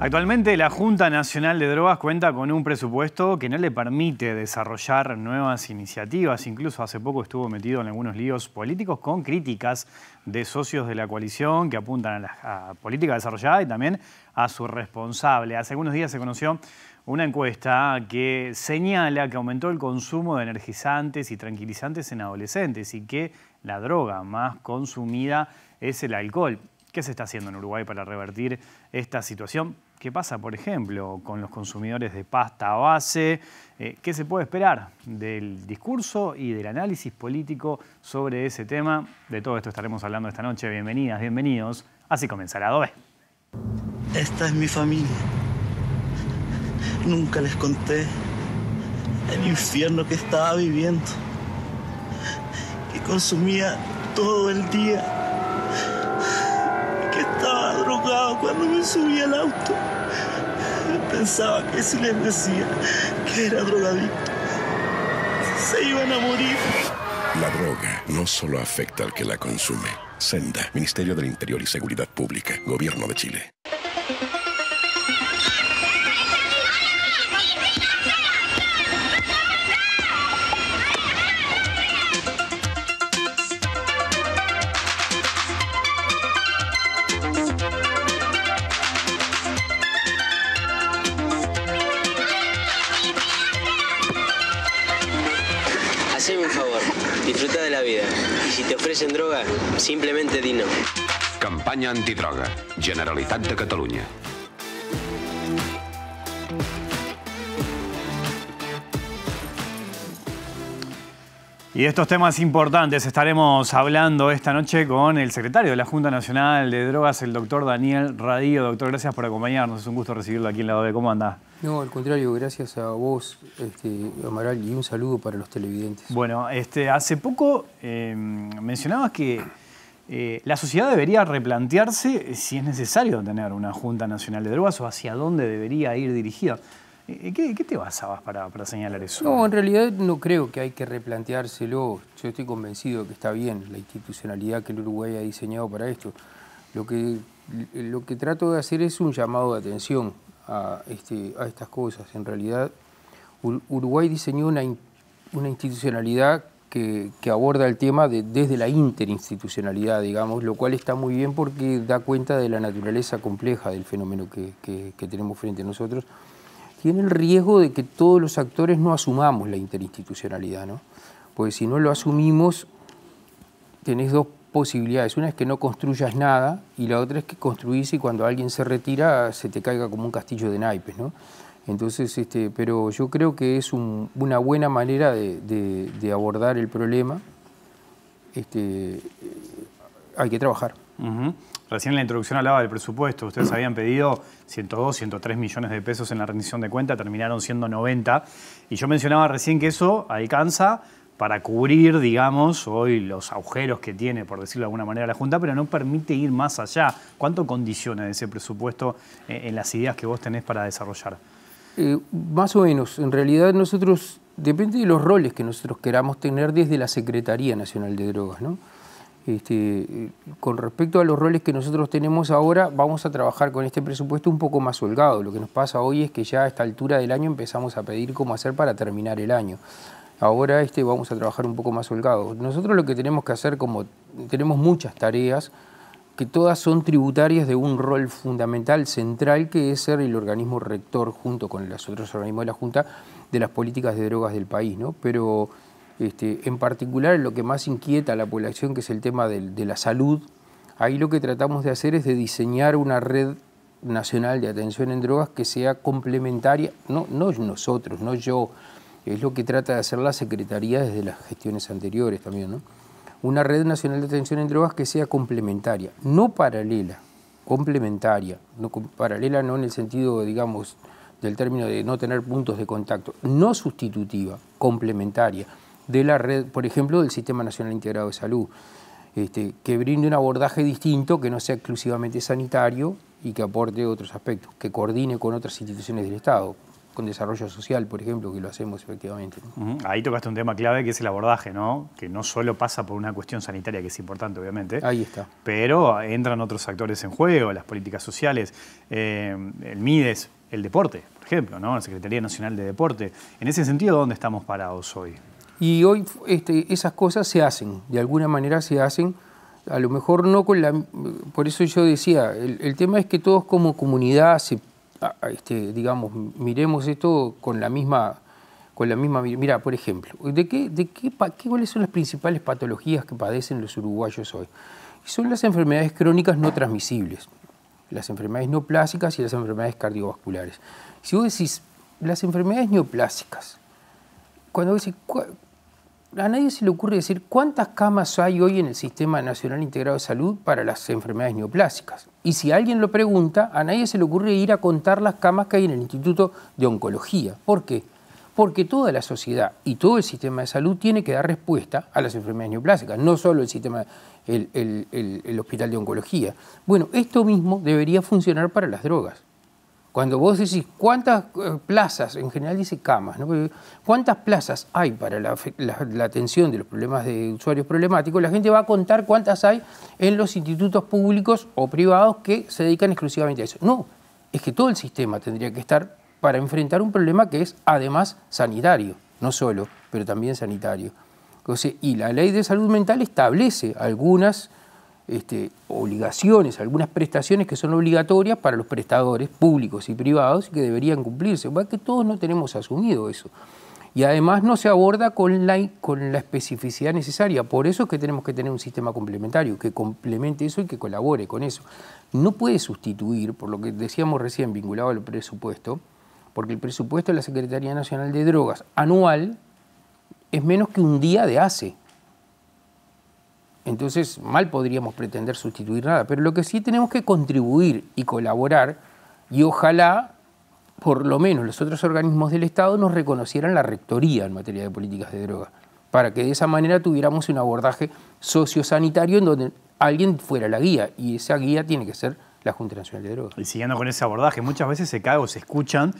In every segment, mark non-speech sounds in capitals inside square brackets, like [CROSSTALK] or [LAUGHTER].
Actualmente la Junta Nacional de Drogas cuenta con un presupuesto que no le permite desarrollar nuevas iniciativas. Incluso hace poco estuvo metido en algunos líos políticos con críticas de socios de la coalición que apuntan a la política desarrollada y también a su responsable. Hace algunos días se conoció una encuesta que señala que aumentó el consumo de energizantes y tranquilizantes en adolescentes y que la droga más consumida es el alcohol. ¿Qué se está haciendo en Uruguay para revertir esta situación? ¿Qué pasa, por ejemplo, con los consumidores de pasta base? Eh, ¿Qué se puede esperar del discurso y del análisis político sobre ese tema? De todo esto estaremos hablando esta noche. Bienvenidas, bienvenidos. Así comenzará Adobe. Esta es mi familia. Nunca les conté el infierno que estaba viviendo, que consumía todo el día cuando me subí al auto. Pensaba que si les decía que era drogadicto, se iban a morir. La droga no solo afecta al que la consume. Senda, Ministerio del Interior y Seguridad Pública, Gobierno de Chile. Haceme un favor, disfruta de la vida. Y si te ofrecen droga, simplemente di no. Campanya antidroga. Generalitat de Catalunya. Y de estos temas importantes estaremos hablando esta noche con el secretario de la Junta Nacional de Drogas, el doctor Daniel Radío. Doctor, gracias por acompañarnos. Es un gusto recibirlo aquí en la OBE. ¿Cómo anda? No, al contrario, gracias a vos, este, Amaral, y un saludo para los televidentes. Bueno, este, hace poco em, mencionabas que eh, la sociedad debería replantearse si es necesario tener una Junta Nacional de Drogas o hacia dónde debería ir dirigida. ¿Qué, te basabas para, señalar eso? No, en realidad no creo que hay que replanteárselo. Yo estoy convencido que está bien la institucionalidad que el Uruguay ha diseñado para esto. Lo que, lo que trato de hacer es un llamado de atención a, este, estas cosas. En realidad, Uruguay diseñó una, institucionalidad que, aborda el tema desde la interinstitucionalidad, digamos, lo cual está muy bien porque da cuenta de la naturaleza compleja del fenómeno que tenemos frente a nosotros tiene el riesgo de que todos los actores no asumamos la interinstitucionalidad, ¿no? Porque si no lo asumimos, tenés dos posibilidades. Una es que no construyas nada y la otra es que construís y cuando alguien se retira se te caiga como un castillo de naipes, Entonces, este, pero yo creo que es una buena manera de, de abordar el problema. Este, hay que trabajar. Recién en la introducción hablaba del presupuesto. Ustedes habían pedido 102, 103 millones de pesos en la rendición de cuenta, terminaron siendo 90. Y yo mencionaba recién que eso alcanza para cubrir, digamos, hoy los agujeros que tiene, por decirlo de alguna manera, la Junta, pero no permite ir más allá. ¿Cuánto condiciona ese presupuesto eh, en las ideas que vos tenés para desarrollar? Eh, más o menos. En realidad nosotros, depende de los roles que nosotros queramos tener desde la Secretaría Nacional de Drogas, ¿no? Este, con respecto a los roles que nosotros tenemos ahora, vamos a trabajar con este presupuesto un poco más holgado. Lo que nos pasa hoy es que ya a esta altura del año empezamos a pedir cómo hacer para terminar el año. Ahora este, vamos a trabajar un poco más holgado. Nosotros lo que tenemos que hacer, como tenemos muchas tareas, que todas son tributarias de un rol fundamental, central, que es ser el organismo rector, junto con los otros organismos de la Junta, de las políticas de drogas del país. ¿no? Pero este, en particular lo que más inquieta a la población, que es el tema de, la salud, ahí lo que tratamos de hacer es de diseñar una red nacional de atención en drogas que sea complementaria, no, no nosotros, no yo, es lo que trata de hacer la Secretaría desde las gestiones anteriores también, ¿no? Una red nacional de atención en drogas que sea complementaria, no paralela, complementaria, no, paralela no en el sentido, digamos, del término de no tener puntos de contacto, no sustitutiva, complementaria de la red, por ejemplo, del Sistema Nacional Integrado de Salud, este, que brinde un abordaje distinto, que no sea exclusivamente sanitario y que aporte otros aspectos, que coordine con otras instituciones del Estado, con desarrollo social, por ejemplo, que lo hacemos efectivamente. Ahí tocaste un tema clave que es el abordaje, ¿no? Que no solo pasa por una cuestión sanitaria, que es importante, obviamente. Ahí está. Pero entran otros actores en juego, las políticas sociales, eh, el MIDES, el deporte, por ejemplo, ¿no? La Secretaría Nacional de Deporte. En ese sentido, ¿dónde estamos parados hoy? Y hoy este, esas cosas se hacen, de alguna manera se hacen, a lo mejor no con la... Por eso yo decía, el, tema es que todos como comunidad, se, este, digamos, miremos esto con la misma... Con la misma mira, por ejemplo, ¿de qué, de qué, cuáles son las principales patologías que padecen los uruguayos hoy? Son las enfermedades crónicas no transmisibles, las enfermedades neoplásicas y las enfermedades cardiovasculares. Si vos decís, las enfermedades neoplásicas, cuando decís, a nadie se le ocurre decir cuántas camas hay hoy en el Sistema Nacional Integrado de Salud para las enfermedades neoplásicas. Y si alguien lo pregunta, a nadie se le ocurre ir a contar las camas que hay en el Instituto de Oncología. ¿Por qué? Porque toda la sociedad y todo el sistema de salud tiene que dar respuesta a las enfermedades neoplásicas, no solo el sistema, el, el hospital de oncología. Bueno, esto mismo debería funcionar para las drogas. Cuando vos decís cuántas eh, plazas, en general dice camas, ¿no? cuántas plazas hay para la, atención de los problemas de usuarios problemáticos, la gente va a contar cuántas hay en los institutos públicos o privados que se dedican exclusivamente a eso. No, es que todo el sistema tendría que estar para enfrentar un problema que es además sanitario, no solo, pero también sanitario. y la ley de salud mental establece algunas este, obligaciones, algunas prestaciones que son obligatorias para los prestadores públicos y privados y que deberían cumplirse. Va que todos no tenemos asumido eso. Y además no se aborda con la, con la especificidad necesaria. Por eso es que tenemos que tener un sistema complementario, que complemente eso y que colabore con eso. No puede sustituir, por lo que decíamos recién vinculado al presupuesto, porque el presupuesto de la Secretaría Nacional de Drogas anual es menos que un día de ACE. Entonces, mal podríamos pretender sustituir nada, pero lo que sí tenemos que contribuir y colaborar, y ojalá, por lo menos, los otros organismos del Estado nos reconocieran la rectoría en materia de políticas de droga, para que de esa manera tuviéramos un abordaje sociosanitario en donde alguien fuera la guía, y esa guía tiene que ser Junta Nacional de Drogas. Y siguiendo con ese abordaje, muchas veces se cae o se escuchan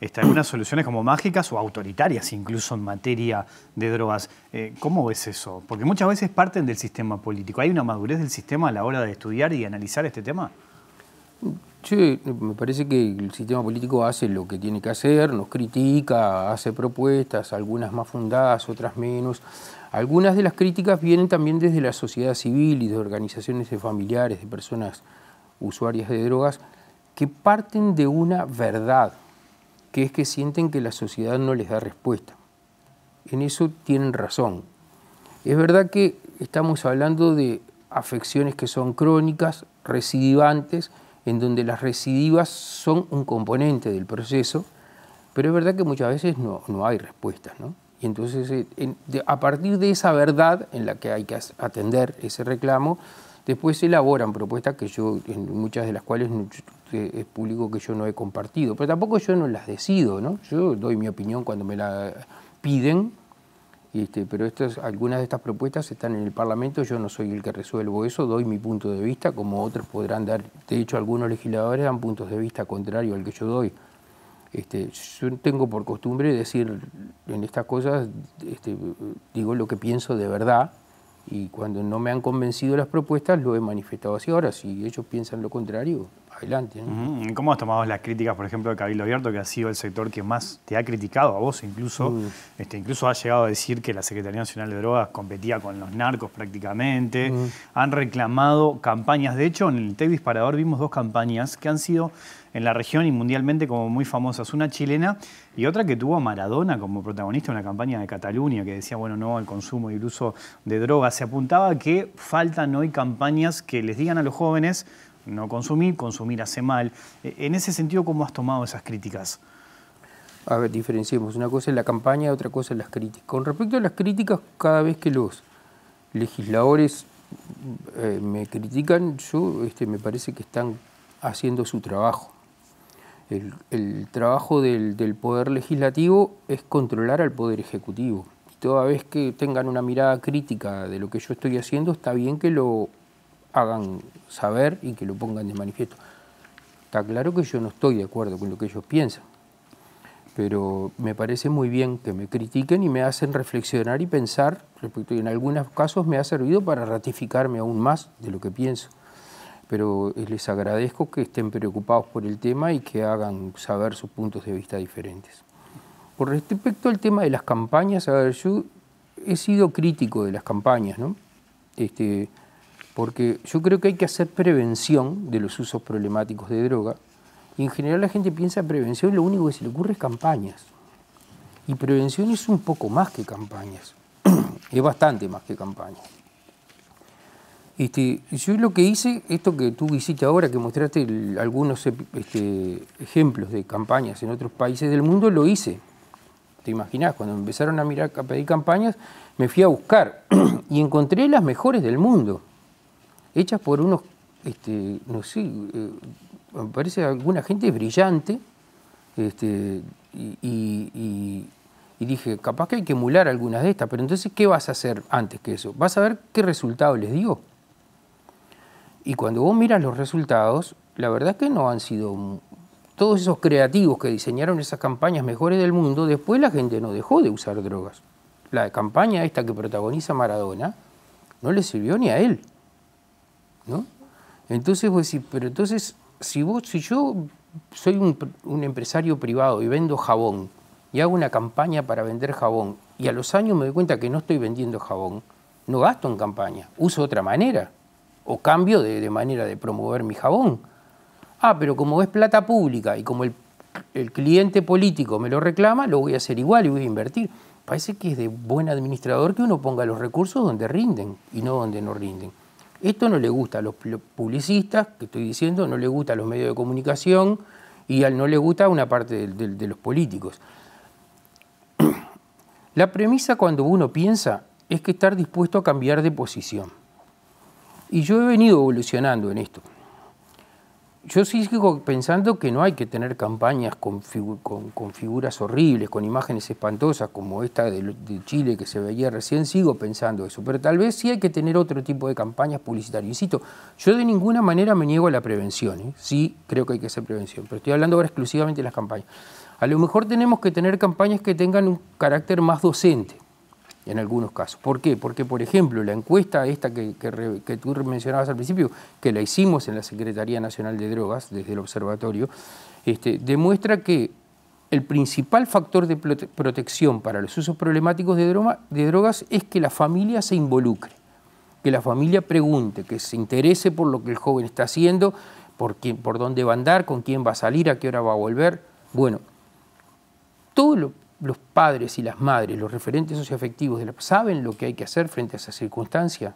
este, algunas soluciones como mágicas o autoritarias incluso en materia de drogas. Eh, ¿Cómo ves eso? Porque muchas veces parten del sistema político. ¿Hay una madurez del sistema a la hora de estudiar y analizar este tema? Sí, me parece que el sistema político hace lo que tiene que hacer, nos critica, hace propuestas, algunas más fundadas, otras menos. Algunas de las críticas vienen también desde la sociedad civil y de organizaciones de familiares, de personas usuarias de drogas, que parten de una verdad, que es que sienten que la sociedad no les da respuesta. En eso tienen razón. Es verdad que estamos hablando de afecciones que son crónicas, recidivantes, en donde las recidivas son un componente del proceso, pero es verdad que muchas veces no, no hay respuestas. ¿no? Y entonces, eh, a partir de esa verdad en la que hay que atender ese reclamo, Después elaboran propuestas que yo, en muchas de las cuales eh, es público que yo no he compartido, pero tampoco yo no las decido, ¿no? Yo doy mi opinión cuando me la piden, este, pero estas, algunas de estas propuestas están en el Parlamento, yo no soy el que resuelvo eso, doy mi punto de vista, como otros podrán dar, de hecho algunos legisladores dan puntos de vista contrario al que yo doy. Este, yo tengo por costumbre decir en estas cosas, este, digo lo que pienso de verdad, y cuando no me han convencido las propuestas lo he manifestado así. ahora. Si ellos piensan lo contrario, ¿Cómo has tomado las críticas, por ejemplo, de Cabildo Abierto, que ha sido el sector que más te ha criticado a vos incluso? Mm. Este, incluso ha llegado a decir que la Secretaría Nacional de Drogas competía con los narcos prácticamente. Mm. Han reclamado campañas. De hecho, en el TEC Disparador vimos dos campañas que han sido en la región y mundialmente como muy famosas. Una chilena y otra que tuvo a Maradona como protagonista, una campaña de Cataluña que decía, bueno, no al consumo y el uso de drogas. Se apuntaba que faltan hoy campañas que les digan a los jóvenes no consumir, consumir hace mal. Eh, en ese sentido, ¿cómo has tomado esas críticas? A ver, diferenciemos. Una cosa es la campaña, otra cosa es las críticas. Con respecto a las críticas, cada vez que los legisladores eh, me critican, yo este, me parece que están haciendo su trabajo. El, trabajo del, del, poder legislativo es controlar al poder ejecutivo. Y toda vez que tengan una mirada crítica de lo que yo estoy haciendo, está bien que lo hagan saber y que lo pongan de manifiesto. Está claro que yo no estoy de acuerdo con lo que ellos piensan, pero me parece muy bien que me critiquen y me hacen reflexionar y pensar respecto, y en algunos casos me ha servido para ratificarme aún más de lo que pienso. Pero les agradezco que estén preocupados por el tema y que hagan saber sus puntos de vista diferentes. Por respecto al tema de las campañas, a ver, yo he sido crítico de las campañas, ¿no? Este, porque yo creo que hay que hacer prevención de los usos problemáticos de droga, y en general la gente piensa prevención, lo único que se le ocurre es campañas. Y prevención es un poco más que campañas, [CLEARS THROAT] es bastante más que campañas. Este, yo lo que hice, esto que tú hiciste ahora, que mostraste algunos este, ejemplos de campañas en otros países del mundo, lo hice. ¿Te imaginas? Cuando empezaron a mirar, a pedir campañas, me fui a buscar [CLEARS THROAT] y encontré las mejores del mundo hechas por unos, este, no sé, eh, me parece alguna gente brillante, este, y, y, dije, capaz que hay que emular algunas de estas, pero entonces, ¿qué vas a hacer antes que eso? Vas a ver qué resultado les dio. Y cuando vos miras los resultados, la verdad es que no han sido... Todos esos creativos que diseñaron esas campañas mejores del mundo, después la gente no dejó de usar drogas. La campaña esta que protagoniza Maradona no le sirvió ni a él. ¿no? Entonces vos decís, pero entonces, si, vos, si yo soy un, empresario privado y vendo jabón, y hago una campaña para vender jabón, y a los años me doy cuenta que no estoy vendiendo jabón, no gasto en campaña, uso otra manera, o cambio de, manera de promover mi jabón. Ah, pero como es plata pública y como el cliente político me lo reclama, lo voy a hacer igual y voy a invertir. Parece que es de buen administrador que uno ponga los recursos donde rinden y no donde no rinden. Esto no le gusta a los publicistas, que estoy diciendo, no le gusta a los medios de comunicación y al no le gusta a una parte de, de los políticos. [CLEARS THROAT] La premisa cuando uno piensa es que estar dispuesto a cambiar de posición. Y yo he venido evolucionando en esto yo sigo pensando que no hay que tener campañas con, figuras horribles, con imágenes espantosas como esta de, Chile que se veía recién, sigo pensando eso, pero tal vez sí hay que tener otro tipo de campañas publicitarias. Insisto, yo de ninguna manera me niego a la prevención, ¿eh? sí creo que hay que hacer prevención, pero estoy hablando ahora exclusivamente de las campañas. A lo mejor tenemos que tener campañas que tengan un carácter más docente, en algunos casos. ¿Por qué? Porque, por ejemplo, la encuesta esta que, tú mencionabas al principio, que la hicimos en la Secretaría Nacional de Drogas, desde el observatorio, este, demuestra que el principal factor de protección para los usos problemáticos de, de drogas es que la familia se involucre, que la familia pregunte, que se interese por lo que el joven está haciendo, por, quién, por dónde va a andar, con quién va a salir, a qué hora va a volver. Bueno, todo lo, los padres y las madres, los referentes socioafectivos, ¿saben lo que hay que hacer frente a esa circunstancia?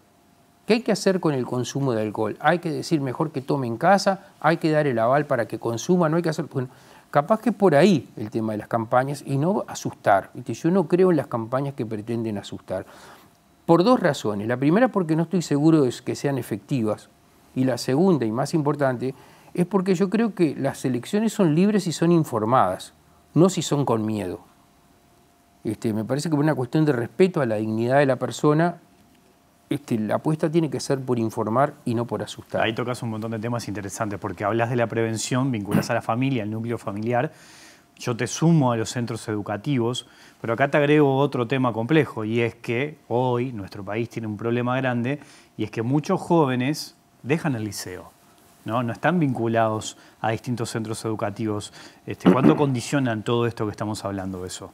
¿Qué hay que hacer con el consumo de alcohol? Hay que decir mejor que tome en casa, hay que dar el aval para que consuma, no hay que hacer... Bueno, capaz que por ahí el tema de las campañas y no asustar. Yo no creo en las campañas que pretenden asustar. Por dos razones. La primera porque no estoy seguro de que sean efectivas. Y la segunda y más importante es porque yo creo que las elecciones son libres y son informadas, no si son con miedo. Este, me parece que por una cuestión de respeto a la dignidad de la persona, este, la apuesta tiene que ser por informar y no por asustar. Ahí tocas un montón de temas interesantes, porque hablas de la prevención, vinculas a la familia, al núcleo familiar. Yo te sumo a los centros educativos, pero acá te agrego otro tema complejo, y es que hoy nuestro país tiene un problema grande, y es que muchos jóvenes dejan el liceo. ¿no? no están vinculados a distintos centros educativos. Este, ¿Cuánto condicionan todo esto que estamos hablando, de eso?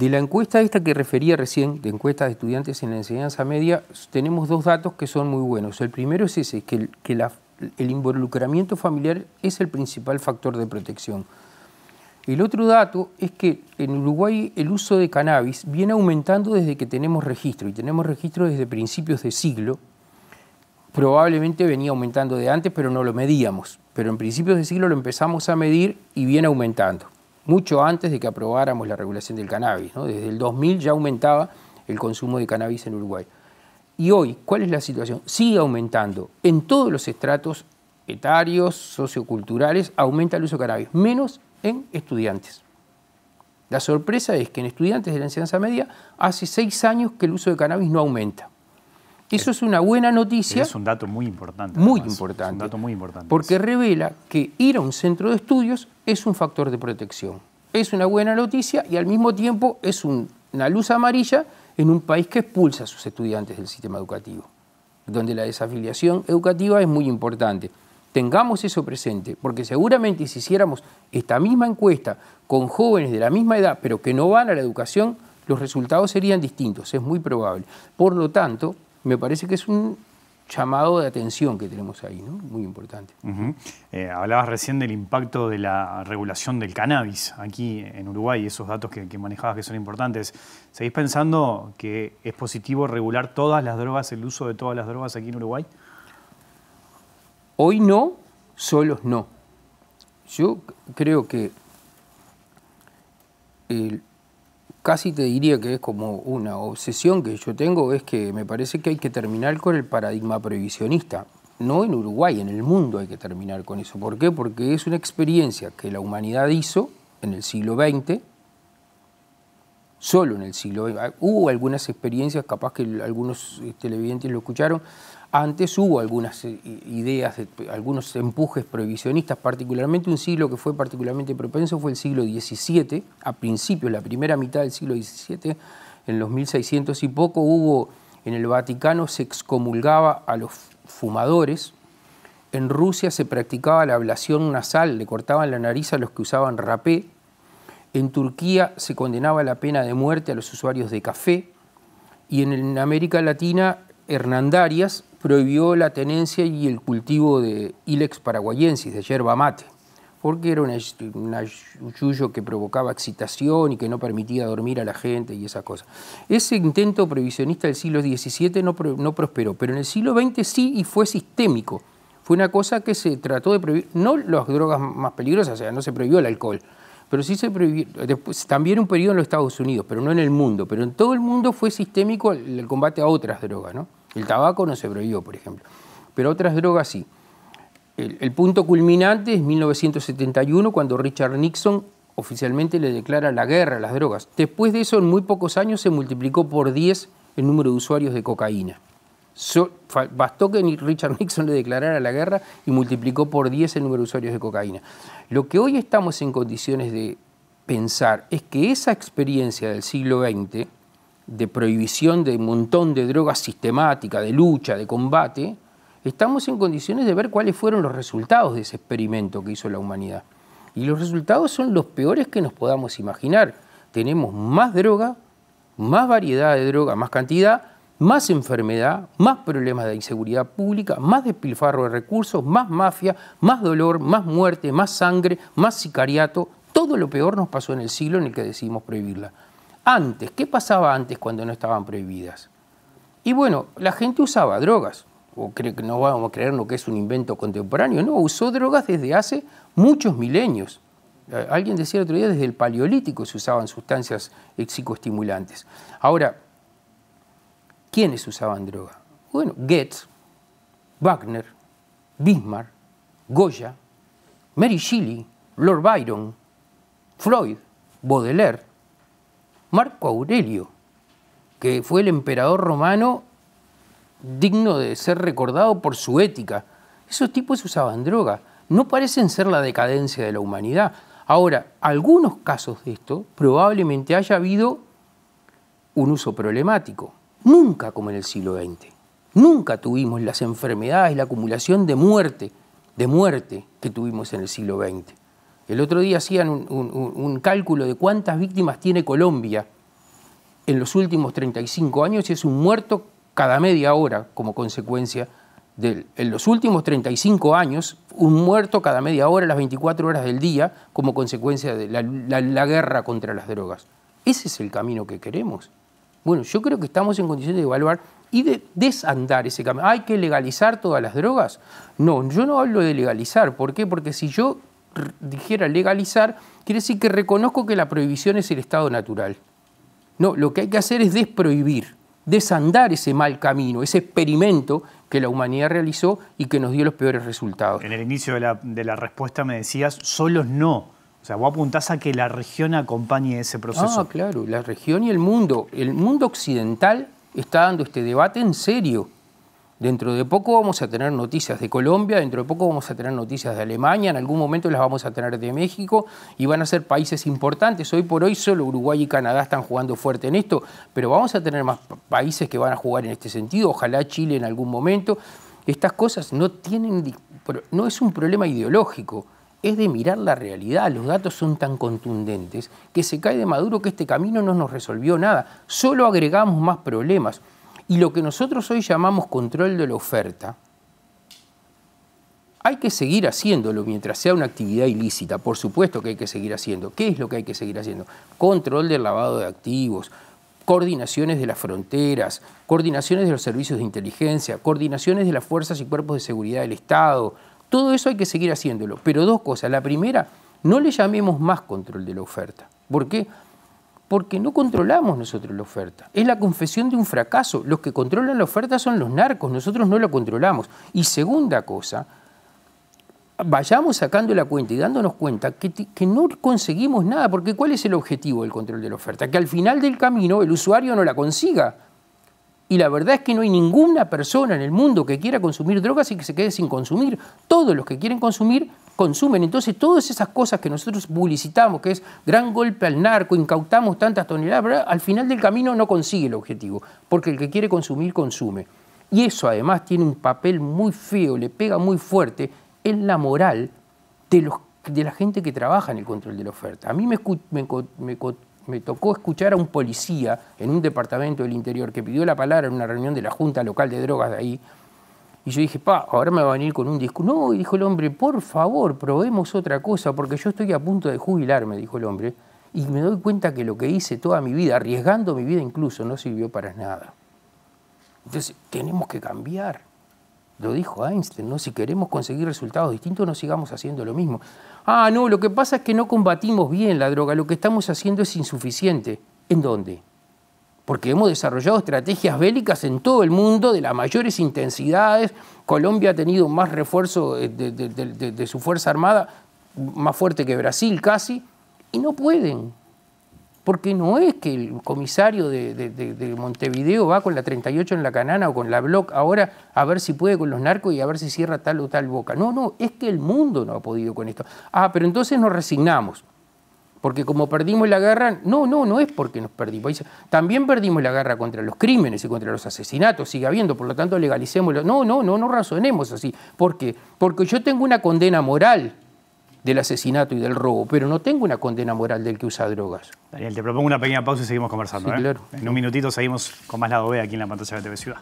De la encuesta esta que refería recién, de encuestas de estudiantes en la enseñanza media, tenemos dos datos que son muy buenos. El primero es ese, que, el, el involucramiento familiar es el principal factor de protección. El otro dato es que en Uruguay el uso de cannabis viene aumentando desde que tenemos registro, y tenemos registro desde principios de siglo. Probablemente venía aumentando de antes, pero no lo medíamos. Pero en principios de siglo lo empezamos a medir y viene aumentando mucho antes de que aprobáramos la regulación del cannabis. Desde el 2000 ya aumentaba el consumo de cannabis en Uruguay. Y hoy, ¿cuál es la situación? Sigue aumentando. En todos los estratos etarios, socioculturales, aumenta el uso de cannabis, menos en estudiantes. La sorpresa es que en estudiantes de la enseñanza media hace seis años que el uso de cannabis no aumenta. Eso es una buena noticia. Es un dato muy importante. Muy importante. muy importante. Porque revela que ir a un centro de estudios es un factor de protección. Es una buena noticia y al mismo tiempo es una luz amarilla en un país que expulsa a sus estudiantes del sistema educativo, donde la desafiliación educativa es muy importante. Tengamos eso presente, porque seguramente si hiciéramos esta misma encuesta con jóvenes de la misma edad, pero que no van a la educación, los resultados serían distintos, es muy probable. Por lo tanto, me parece que es un llamado de atención que tenemos ahí, ¿no? Muy importante. Eh, hablabas recién del impacto de la regulación del cannabis aquí en Uruguay, esos datos que, que, manejabas que son importantes. ¿Seguís pensando que es positivo regular todas las drogas, el uso de todas las drogas aquí en Uruguay? Hoy no, solos no. Yo creo que el, casi te diría que es como una obsesión que yo tengo, es que me parece que hay que terminar con el paradigma prohibicionista. No en Uruguay, en el mundo hay que terminar con eso. ¿Por qué? Porque es una experiencia que la humanidad hizo en el siglo XX, solo en el siglo XX. Ah, hubo algunas experiencias, capaz que algunos este, televidentes lo escucharon, antes hubo algunas eh, ideas, algunos empujes prohibicionistas, particularmente un siglo que fue particularmente propenso fue el siglo XVII, a principios, la primera mitad del siglo XVII, en los 1600 y poco hubo, en el Vaticano se excomulgaba a los fumadores, en Rusia se practicaba la ablación nasal, le cortaban la nariz a los que usaban rapé, en Turquía se condenaba la pena de muerte a los usuarios de café, y en América Latina Darias prohibió la tenencia y el cultivo de ilex paraguayensis, de yerba mate, porque era un yuyo que provocaba excitación y que no permitía dormir a la gente y esas cosas. Ese intento prohibicionista del siglo XVII no, prosperó, pero en el siglo XX sí y fue sistémico. Fue una cosa que se trató de prohibir, no las drogas más peligrosas, o sea, no se prohibió el alcohol, pero sí se prohibió, también un periodo en los Estados Unidos, pero no en el mundo, pero en todo el mundo fue sistémico el combate a otras drogas, ¿no? El tabaco no se prohibió, por ejemplo, pero otras drogas sí. El, punto culminante es 1971, cuando Richard Nixon oficialmente le declara la guerra a las drogas. Después de eso, en muy pocos años, se multiplicó por 10 el número de usuarios de cocaína. bastó que Richard [LAUGHS] Nixon le declarara la guerra y multiplicó por 10 el número de usuarios de cocaína. Lo que hoy estamos en condiciones de pensar es que esa experiencia del siglo XX, de prohibición de un montón de drogas sistemática, de lucha, de combate, estamos en condiciones de ver cuáles fueron los resultados de ese experimento que hizo la humanidad. Y los resultados son los peores que nos podamos imaginar. Tenemos más droga, más variedad de droga, más cantidad, más enfermedad, más problemas de inseguridad pública, más despilfarro de recursos, más mafia, más dolor, más muerte, más sangre, más sicariato. Todo lo peor nos pasó en el siglo en el que decidimos prohibirla. Antes, ¿qué pasaba antes cuando no estaban prohibidas? Y bueno, la gente usaba drogas, o que no vamos a creer lo que es un invento contemporáneo, no, usó drogas desde hace muchos milenios. Eh, alguien decía otro día, desde el paleolítico se usaban sustancias psicoestimulantes. Ahora, ¿quiénes usaban droga? Bueno, Goetz, Wagner, Bismarck, Goya, Mary Shelley, Lord Byron, Freud, Baudelaire, Marco Aurelio, que fue el emperador romano digno de ser recordado por su ética. Esos tipos usaban droga. No parecen ser la decadencia de la humanidad. Ahora, algunos casos de esto probablemente haya habido un uso problemático. Nunca como en el siglo XX. Nunca tuvimos las enfermedades, la acumulación de muerte, de muerte que tuvimos en el siglo XX. El otro día hacían un, cálculo de cuántas víctimas tiene Colombia en los últimos 35 años y es un muerto cada media hora como consecuencia de... en los últimos 35 años, un muerto cada media hora, las 24 horas del día, como consecuencia de la, la, guerra contra las drogas. Ese es el camino que queremos. Bueno, yo creo que estamos en condiciones de evaluar y de desandar ese camino. ¿Hay que legalizar todas las drogas? No, yo no hablo de legalizar. ¿Por qué? Porque si yo dijera legalizar, quiere decir que reconozco que la prohibición es el estado natural. No, lo que hay que hacer es desprohibir, desandar ese mal camino, ese experimento que la humanidad realizó y que nos dio los peores resultados. En el inicio de la, de la respuesta me decías, solos no. O sea, vos apuntás a que la región acompañe ese proceso. Ah, claro, la región y el mundo. El mundo occidental está dando este debate en serio. Dentro de poco vamos a tener noticias de Colombia, dentro de poco vamos a tener noticias de Alemania, en algún momento las vamos a tener de México y van a ser países importantes. Hoy por hoy solo Uruguay y Canadá están jugando fuerte en esto, pero vamos a tener más países que van a jugar en este sentido, ojalá Chile en algún momento. Estas cosas no tienen, no es un problema ideológico, es de mirar la realidad. Los datos son tan contundentes que se cae de Maduro que este camino no nos resolvió nada, solo agregamos más problemas. Y lo que nosotros hoy llamamos control de la oferta, hay que seguir haciéndolo mientras sea una actividad ilícita, por supuesto que hay que seguir haciendo. ¿Qué es lo que hay que seguir haciendo? Control del lavado de activos, coordinaciones de las fronteras, coordinaciones de los servicios de inteligencia, coordinaciones de las fuerzas y cuerpos de seguridad del Estado. Todo eso hay que seguir haciéndolo. Pero dos cosas. La primera, no le llamemos más control de la oferta. ¿Por qué? porque no controlamos nosotros la oferta. Es la confesión de un fracaso. Los que controlan la oferta son los narcos, nosotros no la controlamos. Y segunda cosa, vayamos sacando la cuenta y dándonos cuenta que, no conseguimos nada, porque ¿cuál es el objetivo del control de la oferta? Que al final del camino el usuario no la consiga, y la verdad es que no hay ninguna persona en el mundo que quiera consumir drogas y que se quede sin consumir. Todos los que quieren consumir consumen. Entonces, todas esas cosas que nosotros publicitamos, que es gran golpe al narco, incautamos tantas toneladas, al final del camino no consigue el objetivo, porque el que quiere consumir, consume. Y eso además tiene un papel muy feo, le pega muy fuerte en la moral de, los, de la gente que trabaja en el control de la oferta. A mí me, me, me me tocó escuchar a un policía en un departamento del interior que pidió la palabra en una reunión de la Junta Local de Drogas de ahí. Y yo dije, pa, ahora me va a venir con un disco No, dijo el hombre, por favor, probemos otra cosa, porque yo estoy a punto de jubilarme, dijo el hombre. Y me doy cuenta que lo que hice toda mi vida, arriesgando mi vida incluso, no sirvió para nada. Entonces, tenemos que cambiar. Lo dijo Einstein, ¿no? Si queremos conseguir resultados distintos, no sigamos haciendo lo mismo. Ah, no, lo que pasa es que no combatimos bien la droga, lo que estamos haciendo es insuficiente. ¿En dónde? Porque hemos desarrollado estrategias bélicas en todo el mundo de las mayores intensidades. Colombia ha tenido más refuerzo eh, de, de su Fuerza Armada, más fuerte que Brasil casi, y no pueden. Porque no es que el comisario de, Montevideo va con la 38 en la canana o con la Bloc ahora a ver si puede con los narcos y a ver si cierra tal o tal boca. No, no, es que el mundo no ha podido con esto. Ah, pero entonces nos resignamos. Porque como perdimos la guerra, no, no, no es porque nos perdimos. También perdimos la guerra contra los crímenes y contra los asesinatos, sigue habiendo, por lo tanto legalicémoslo. No, no, no, no razonemos así. ¿Por qué? Porque yo tengo una condena moral del asesinato y del robo, pero no tengo una condena moral del que usa drogas. Daniel, te propongo una pequeña pausa y seguimos conversando. ¿eh? En un minutito seguimos con más lado B aquí en la pantalla de TV Ciudad.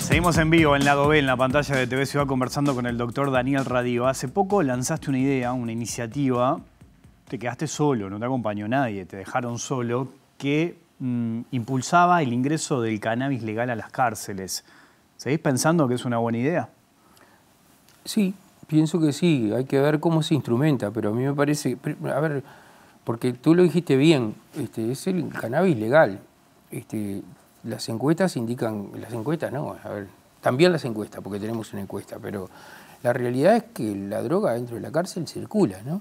Seguimos en vivo en Lado B, en la pantalla de TV Ciudad, conversando con el doctor Daniel Radio. Hace poco lanzaste una idea, una iniciativa, te quedaste solo, no te acompañó nadie, te dejaron solo, que Mm, impulsaba el ingreso del cannabis legal a las cárceles. ¿Seguís pensando que es una buena idea? Sí, pienso que sí. Hay que ver cómo se instrumenta, pero a mí me parece. A ver, porque tú lo dijiste bien, este, es el cannabis legal. Este, las encuestas indican. Las encuestas no, a ver. También las encuestas, porque tenemos una encuesta, pero la realidad es que la droga dentro de la cárcel circula, ¿no?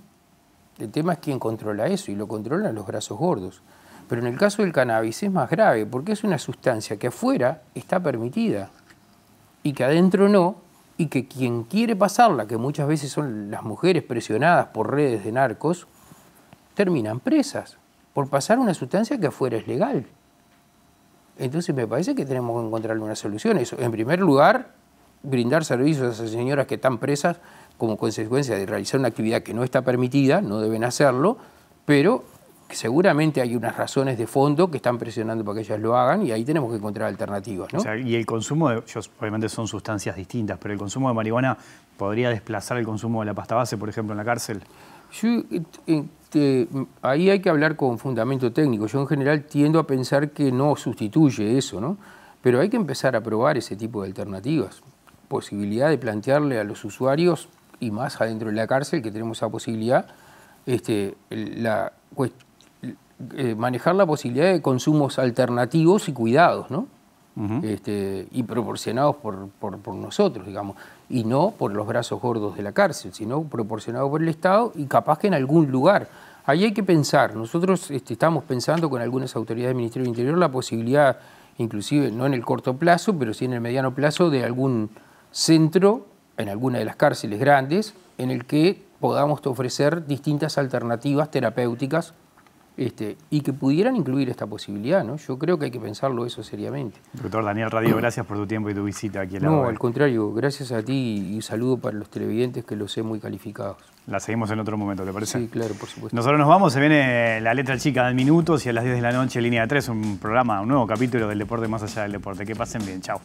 El tema es quién controla eso y lo controlan los brazos gordos. Pero en el caso del cannabis es más grave porque es una sustancia que afuera está permitida y que adentro no, y que quien quiere pasarla, que muchas veces son las mujeres presionadas por redes de narcos, terminan presas por pasar una sustancia que afuera es legal. Entonces me parece que tenemos que encontrarle una solución. Eso, en primer lugar, brindar servicios a esas señoras que están presas como consecuencia de realizar una actividad que no está permitida, no deben hacerlo, pero seguramente hay unas razones de fondo que están presionando para que ellas lo hagan y ahí tenemos que encontrar alternativas. ¿no? y el consumo, de, obviamente son sustancias distintas, pero el consumo de marihuana podría desplazar el consumo de la pasta base, por ejemplo, en la cárcel. Eh, ahí hay que hablar con fundamento técnico. Yo en general tiendo a pensar que no sustituye eso, ¿no? Pero hay que empezar a probar ese tipo de alternativas. Posibilidad de plantearle a los usuarios, y más adentro de la cárcel, que tenemos esa posibilidad, este, la, eh, manejar la posibilidad de consumos alternativos y cuidados, ¿no? Este, y proporcionados por, por, nosotros, digamos, y no por los brazos gordos de la cárcel, sino proporcionados por el Estado y capaz que en algún lugar. Ahí hay que pensar, nosotros este, estamos pensando con algunas autoridades del Ministerio del Interior la posibilidad, inclusive no en el corto plazo, pero sí en el mediano plazo, de algún centro en alguna de las cárceles grandes en el que podamos ofrecer distintas alternativas terapéuticas este, y que pudieran incluir esta posibilidad, ¿no? Yo creo que hay que pensarlo eso seriamente. Doctor Daniel Radio, gracias por tu tiempo y tu visita aquí en la No, al contrario, gracias a ti y un saludo para los televidentes que los sé muy calificados. La seguimos en otro momento, le parece? Sí, claro, por supuesto. Nosotros nos vamos, se viene la letra chica al minutos y a las 10 de la noche, línea 3, un programa, un nuevo capítulo del deporte más allá del deporte. Que pasen bien, chao.